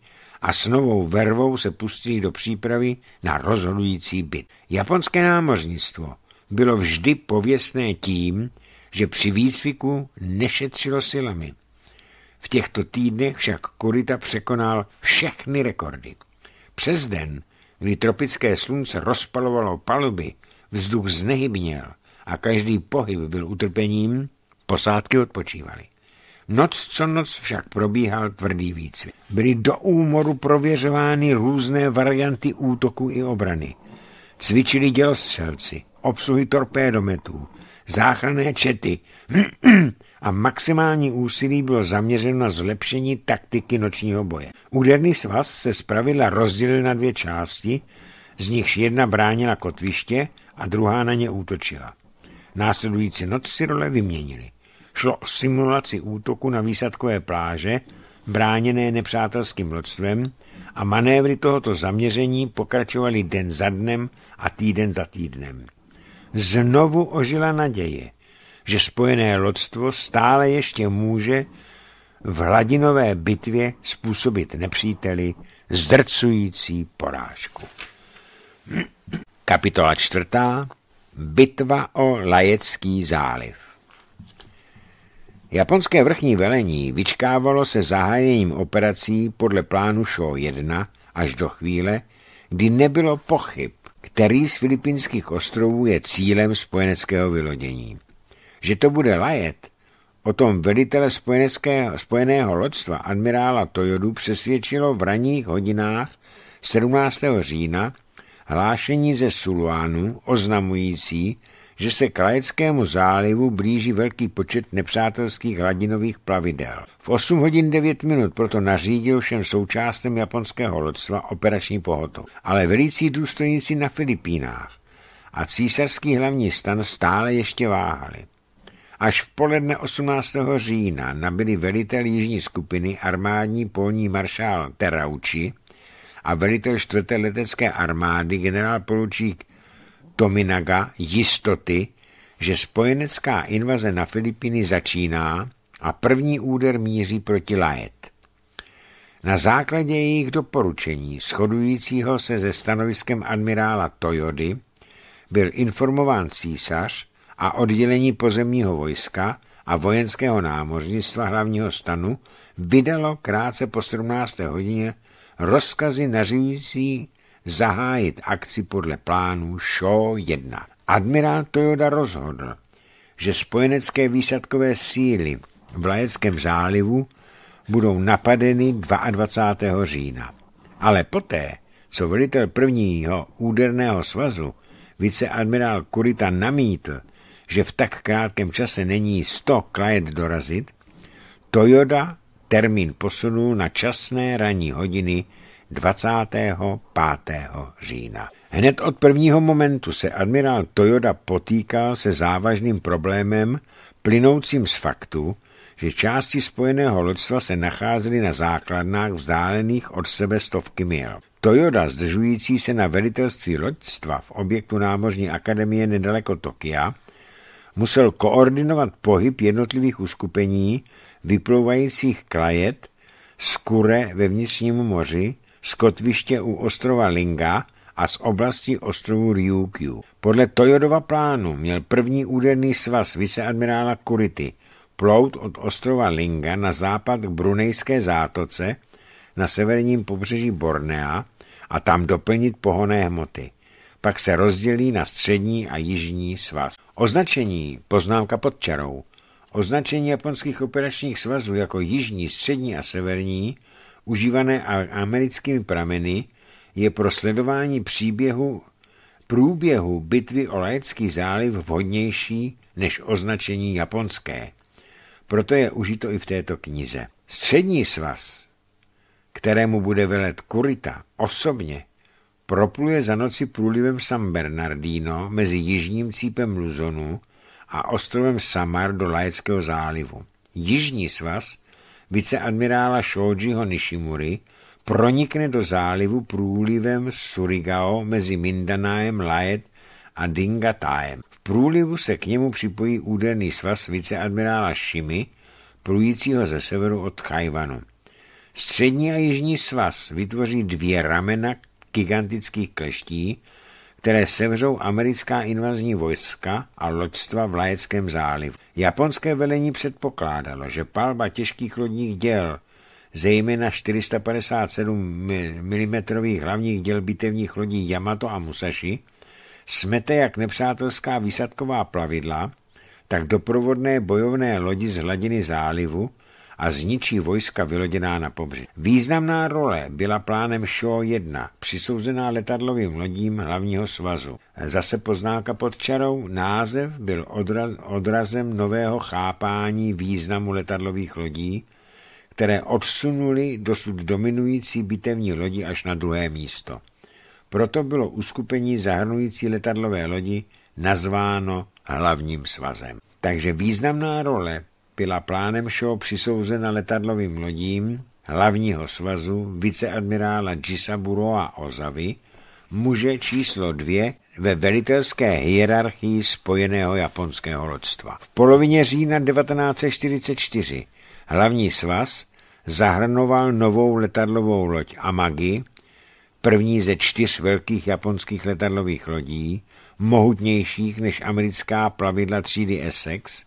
a s novou vervou se pustili do přípravy na rozhodující byt. Japonské námořnictvo bylo vždy pověstné tím, že při výcviku nešetřilo silami. V těchto týdnech však Kurita překonal všechny rekordy. Přes den, kdy tropické slunce rozpalovalo paluby, vzduch znehybněl a každý pohyb byl utrpením, posádky odpočívaly. Noc co noc však probíhal tvrdý výcvik. Byly do úmoru prověřovány různé varianty útoku i obrany. Cvičili dělostřelci, obsluhy torpédometů, záchranné čety, a maximální úsilí bylo zaměřeno na zlepšení taktiky nočního boje. Úderný svaz se zpravidla rozdělil na dvě části, z nichž jedna bránila kotviště a druhá na ně útočila. Následující noc si role vyměnili. Šlo o simulaci útoku na výsadkové pláže, bráněné nepřátelským lodstvem a manévry tohoto zaměření pokračovaly den za dnem a týden za týdnem. Znovu ožila naděje – že spojené lodstvo stále ještě může v hladinové bitvě způsobit nepříteli zdrcující porážku. Kapitola čtvrtá. Bitva o Lajecký záliv. Japonské vrchní velení vyčkávalo se zahájením operací podle plánu Show 1 až do chvíle, kdy nebylo pochyb, který z filipínských ostrovů je cílem spojeneckého vylodění. Že to bude Lajet, o tom velitele spojeného lodstva admirála Toyodu přesvědčilo v ranních hodinách 17. října hlášení ze Suluánu oznamující, že se k Lajeckému zálivu blíží velký počet nepřátelských hladinových plavidel. V 8 hodin 9 minut proto nařídil všem součástem japonského lodstva operační pohotu, ale velící důstojníci na Filipínách a císařský hlavní stan stále ještě váhali. Až v poledne 18. října nabili velitel jižní skupiny armádní polní maršál Terauči a velitel čtvrté letecké armády generál poručík Tominaga jistoty, že spojenecká invaze na Filipiny začíná a první úder míří proti Lajet. Na základě jejich doporučení, shodujícího se ze stanoviskem admirála Toyody, byl informován císař, a oddělení pozemního vojska a vojenského námořnictva hlavního stanu vydalo krátce po 17. hodině rozkazy nařizující zahájit akci podle plánu šo 1. Admirál Toyoda rozhodl, že spojenecké výsadkové síly v Lajeckém zálivu budou napadeny 22. října. Ale poté, co velitel prvního úderného svazu viceadmirál Kurita namítl, že v tak krátkém čase není 100 klient dorazit, Toyota termín posunul na časné ranní hodiny 25. října. Hned od prvního momentu se admirál Toyoda potýkal se závažným problémem plynoucím z faktu, že části spojeného loďstva se nacházely na základnách vzdálených od sebe stovky mil. Toyoda, zdržující se na velitelství loďstva v objektu námořní akademie nedaleko Tokia, musel koordinovat pohyb jednotlivých uskupení vyplouvajících klajet z Kure ve vnitřním moři, z kotviště u ostrova Linga a z oblasti ostrovu Ryukyu. Podle Toyodova plánu měl první úderný svaz viceadmirála Kurity plout od ostrova Linga na západ k Brunejské zátoce na severním pobřeží Bornea a tam doplnit pohonné hmoty pak se rozdělí na střední a jižní svaz. Označení, poznámka pod čarou, označení japonských operačních svazů jako jižní, střední a severní, užívané americkými prameny, je pro sledování příběhu průběhu bitvy o Lajecký záliv vhodnější než označení japonské. Proto je užito i v této knize. Střední svaz, kterému bude velet Kurita osobně, propluje za noci průlivem San Bernardino mezi jižním cípem Luzonu a ostrovem Samar do Laeckého zálivu. Jižní svaz viceadmirála Shojiho Nishimury pronikne do zálivu průlivem Surigao mezi Mindanaem Lajet a Dingatajem. V průlivu se k němu připojí úderný svaz viceadmirála Shimi, průjícího ze severu od Chajvanu. Střední a jižní svaz vytvoří dvě ramena gigantických kleští, které sevřou americká invazní vojska a loďstva v Lajeckém zálivu. Japonské velení předpokládalo, že palba těžkých lodních děl, zejména 457 mm hlavních děl bitevních lodí Yamato a Musashi, smete jak nepřátelská výsadková plavidla, tak doprovodné bojovné lodi z hladiny zálivu, a zničí vojska vyloděná na pobřeží. Významná role byla plánem Shaw 1, přisouzená letadlovým lodím hlavního svazu. Zase poznáka pod čarou, název byl odraz, odrazem nového chápání významu letadlových lodí, které odsunuli dosud dominující bitevní lodi až na druhé místo. Proto bylo uskupení zahrnující letadlové lodi nazváno hlavním svazem. Takže významná role byla plánem show přisouzena letadlovým lodím hlavního svazu viceadmirála a Ozavy, muže číslo dvě ve velitelské hierarchii spojeného japonského lodstva. V polovině října 1944 hlavní svaz zahrnoval novou letadlovou loď Amagi, první ze čtyř velkých japonských letadlových lodí, mohutnějších než americká plavidla třídy Essex,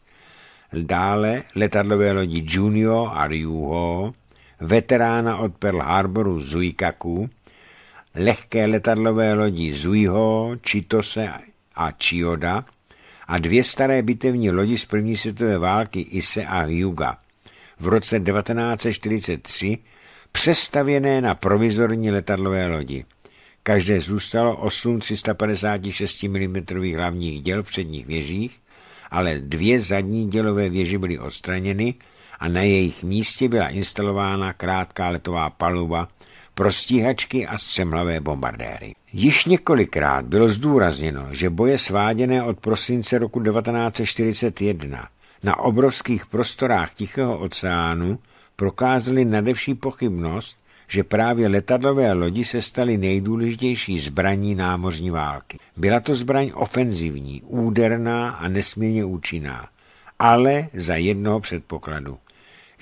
dále letadlové lodi Junio a Ryuho, veterána od Pearl Harboru Zuikaku, lehké letadlové lodi Zuiho, Chitose a Chioda a dvě staré bitevní lodi z první světové války Ise a Hyuga v roce 1943 přestavěné na provizorní letadlové lodi. Každé zůstalo 8 356 mm hlavních děl v předních věžích ale dvě zadní dělové věže byly odstraněny a na jejich místě byla instalována krátká letová paluba pro stíhačky a střemlavé bombardéry. Již několikrát bylo zdůrazněno, že boje sváděné od prosince roku 1941 na obrovských prostorách Tichého oceánu prokázaly nadevší pochybnost, že právě letadlové lodi se staly nejdůležitější zbraní námořní války. Byla to zbraň ofenzivní, úderná a nesmírně účinná, ale za jednoho předpokladu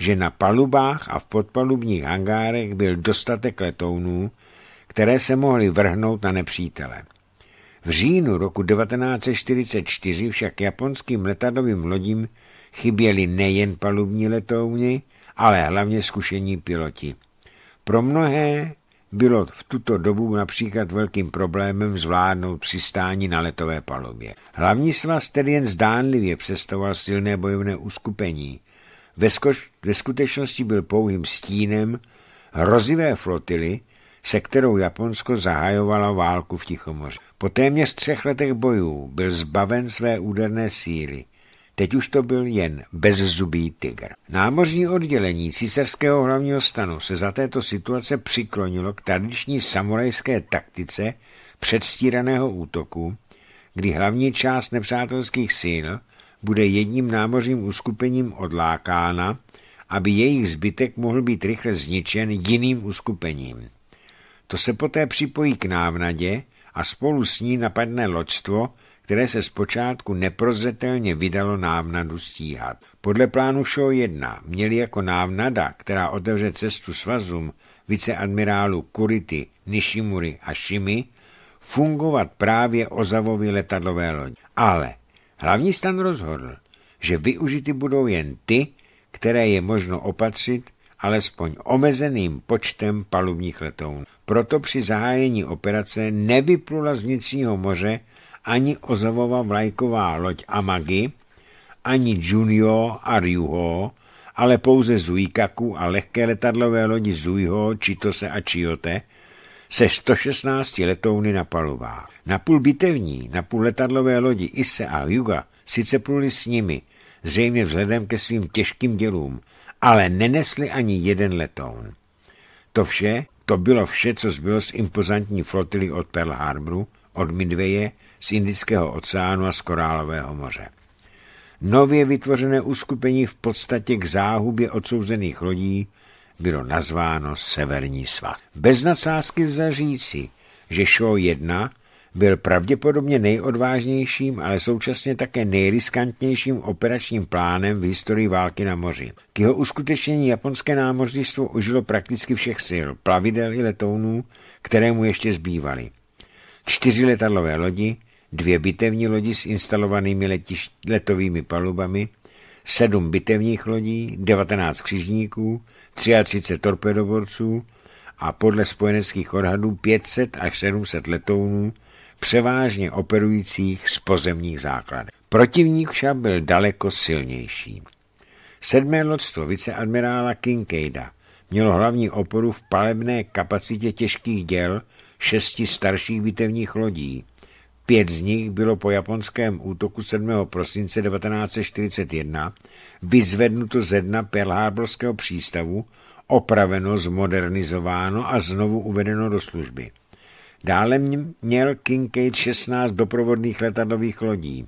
že na palubách a v podpalubních hangárech byl dostatek letounů, které se mohly vrhnout na nepřítele. V říjnu roku 1944 však japonským letadlovým lodím chyběly nejen palubní letouny, ale hlavně zkušení piloti. Pro mnohé bylo v tuto dobu například velkým problémem zvládnout přistání na letové palubě. Hlavní svaz tedy jen zdánlivě přestoval silné bojovné uskupení. Ve, skoč, ve skutečnosti byl pouhým stínem hrozivé flotily, se kterou Japonsko zahajovalo válku v Tichomoři. Po téměř třech letech bojů byl zbaven své úderné síly. Teď už to byl jen bezzubý tygr. Námořní oddělení císařského hlavního stanu se za této situace přiklonilo k tradiční samurajské taktice předstíraného útoku, kdy hlavní část nepřátelských sil bude jedním námořním uskupením odlákána, aby jejich zbytek mohl být rychle zničen jiným uskupením. To se poté připojí k návnadě a spolu s ní napadne loďstvo, které se zpočátku neprozřetelně vydalo návnadu stíhat. Podle plánu Show 1 měli jako návnada, která otevře cestu svazům viceadmirálu Kurity, Nishimuri a Shimi, fungovat právě Ozavovi letadlové lodi. Ale hlavní stan rozhodl, že využity budou jen ty, které je možno opatřit alespoň omezeným počtem palubních letounů. Proto při zahájení operace nevyplula z vnitřního moře ani Ozavova vlajková loď Amagi, ani Junio a Ryuho, ale pouze Zuikaku a lehké letadlové lodi Zuiho, Čitose a Čiote se 116 letouny na palubách. půl bitevní, půl letadlové lodi Ise a Yuga sice pluli s nimi, zřejmě vzhledem ke svým těžkým dělům, ale nenesli ani jeden letoun. To vše, to bylo vše, co zbylo z impozantní flotily od Pearl Harboru, od Midwaye, z Indického oceánu a z Korálového moře. Nově vytvořené uskupení v podstatě k záhubě odsouzených lodí bylo nazváno Severní svat. Bez nasázky zaříci, že šlo 1 byl pravděpodobně nejodvážnějším, ale současně také nejriskantnějším operačním plánem v historii války na moři. K jeho uskutečnění japonské námořnictvo užilo prakticky všech sil, plavidel i letounů, které mu ještě zbývaly. Čtyři letadlové lodi, dvě bitevní lodi s instalovanými letiš, letovými palubami, sedm bitevních lodí, 19 křižníků, 33 torpedoborců a podle spojeneckých odhadů 500 až 700 letounů, převážně operujících z pozemních základů. Protivník však byl daleko silnější. Sedmé lodstvo viceadmirála Kincaida mělo hlavní oporu v palebné kapacitě těžkých děl šesti starších bitevních lodí, Pět z nich bylo po japonském útoku 7. prosince 1941 vyzvednuto ze dna Pearl přístavu, opraveno, zmodernizováno a znovu uvedeno do služby. Dále měl Kincaid 16 doprovodných letadlových lodí,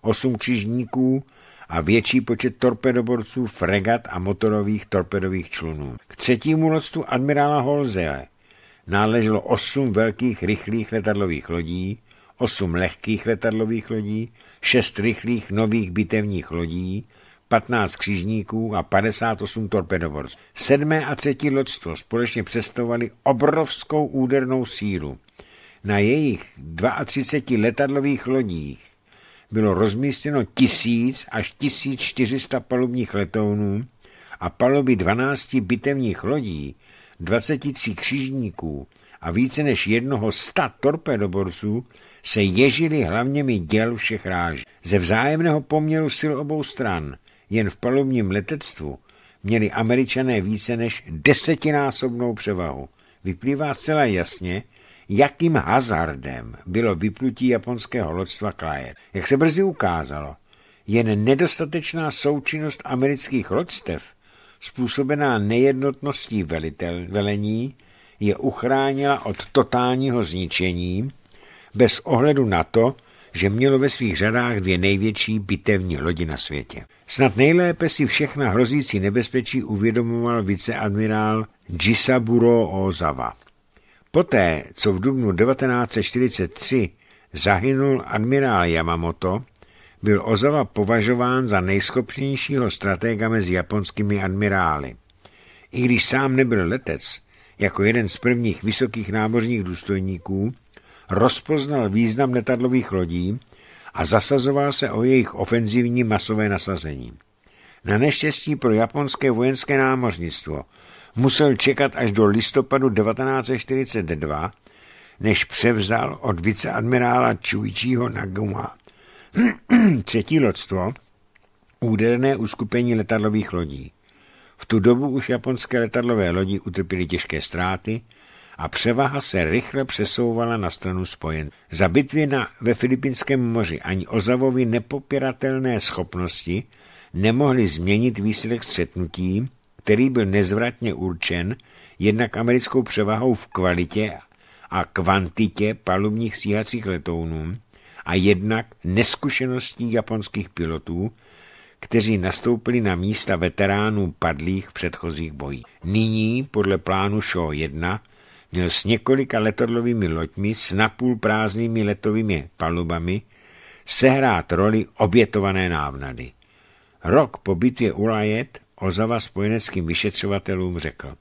8 křižníků a větší počet torpedoborců, fregat a motorových torpedových člunů. K třetímu loďstvu admirála Holzele náleželo 8 velkých rychlých letadlových lodí, osm lehkých letadlových lodí, šest rychlých nových bitevních lodí, 15 křižníků a 58 torpedoborců. Sedmé a třetí loďstvo společně přestovali obrovskou údernou sílu. Na jejich 32 letadlových lodích bylo rozmístěno 1000 až 1400 palubních letounů a paluby 12 bitevních lodí, 23 křižníků a více než jednoho sta torpedoborců se ježili hlavněmi děl všech ráží. Ze vzájemného poměru sil obou stran jen v palubním letectvu měli američané více než desetinásobnou převahu. Vyplývá zcela jasně, jakým hazardem bylo vyplutí japonského loďstva Klajer. Jak se brzy ukázalo, jen nedostatečná součinnost amerických loďstev, způsobená nejednotností velitel, velení, je uchránila od totálního zničení bez ohledu na to, že mělo ve svých řadách dvě největší bitevní lodi na světě. Snad nejlépe si všechna hrozící nebezpečí uvědomoval viceadmirál Jisaburo Ozawa. Poté, co v dubnu 1943 zahynul admirál Yamamoto, byl Ozawa považován za nejschopnějšího stratega mezi japonskými admirály. I když sám nebyl letec, jako jeden z prvních vysokých námořních důstojníků rozpoznal význam letadlových lodí a zasazoval se o jejich ofenzivní masové nasazení. Na neštěstí pro japonské vojenské námořnictvo musel čekat až do listopadu 1942, než převzal od viceadmirála Čujčího Naguma třetí lodstvo, úderné uskupení letadlových lodí. V tu dobu už japonské letadlové lodi utrpěly těžké ztráty a převaha se rychle přesouvala na stranu spojen. Za bitvě na, ve Filipinském moři ani Ozavovi nepopiratelné schopnosti nemohly změnit výsledek střetnutí, který byl nezvratně určen jednak americkou převahou v kvalitě a kvantitě palubních stíhacích letounů a jednak neskušeností japonských pilotů, kteří nastoupili na místa veteránů padlých v předchozích bojích. Nyní, podle plánu SHO 1, s několika letadlovými loďmi s napůl prázdnými letovými palubami sehrát roli obětované návnady. Rok po bitvě u Lajet Ozava spojeneckým vyšetřovatelům řekl.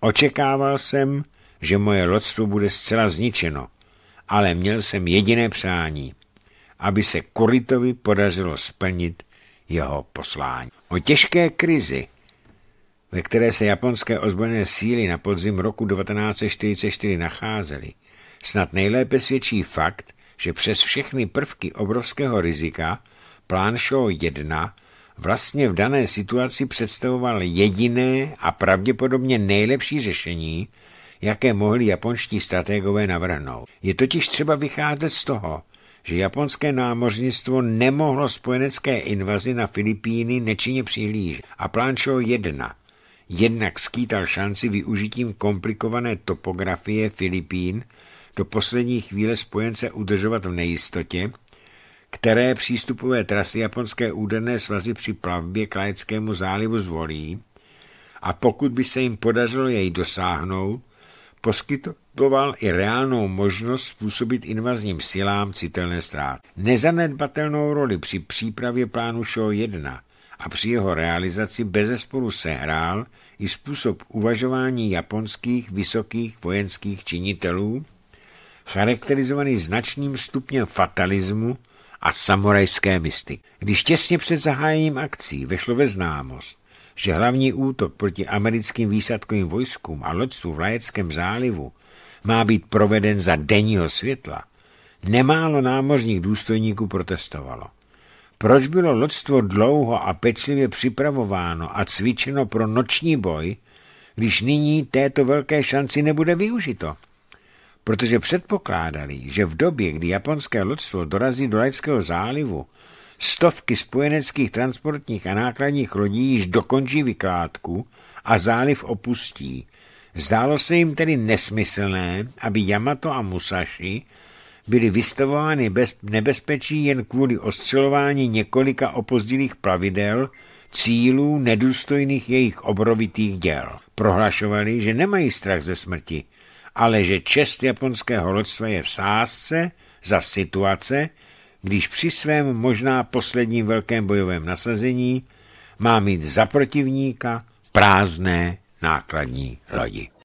Očekával jsem, že moje lodstvo bude zcela zničeno, ale měl jsem jediné přání, aby se Kuritovi podařilo splnit jeho poslání. O těžké krizi, ve které se japonské ozbrojené síly na podzim roku 1944 nacházely, snad nejlépe svědčí fakt, že přes všechny prvky obrovského rizika plán Show 1 vlastně v dané situaci představoval jediné a pravděpodobně nejlepší řešení, jaké mohli japonští strategové navrhnout. Je totiž třeba vycházet z toho, že japonské námořnictvo nemohlo spojenecké invazi na Filipíny nečinně přihlížet a plán Show 1 jednak skýtal šanci využitím komplikované topografie Filipín do poslední chvíle spojence udržovat v nejistotě, které přístupové trasy japonské údené svazy při plavbě k Lajeckému zálivu zvolí a pokud by se jim podařilo jej dosáhnout, poskytoval i reálnou možnost způsobit invazním silám citelné ztráty. Nezanedbatelnou roli při přípravě plánu Show 1 a při jeho realizaci bezesporu sehrál i způsob uvažování japonských vysokých vojenských činitelů, charakterizovaný značným stupněm fatalismu a samorajské mystiky. Když těsně před zahájením akcí vešlo ve známost, že hlavní útok proti americkým výsadkovým vojskům a loďstvu v Lajeckém zálivu má být proveden za denního světla, nemálo námořních důstojníků protestovalo. Proč bylo loďstvo dlouho a pečlivě připravováno a cvičeno pro noční boj, když nyní této velké šanci nebude využito? Protože předpokládali, že v době, kdy japonské loďstvo dorazí do Lajského zálivu, stovky spojeneckých transportních a nákladních lodí již dokončí vykládku a záliv opustí. Zdálo se jim tedy nesmyslné, aby Yamato a Musashi byly vystavovány bez nebezpečí jen kvůli ostřelování několika opozdělých pravidel, cílů nedůstojných jejich obrovitých děl. Prohlašovali, že nemají strach ze smrti, ale že čest japonského lodstva je v sázce za situace, když při svém možná posledním velkém bojovém nasazení má mít za protivníka prázdné nákladní lodi.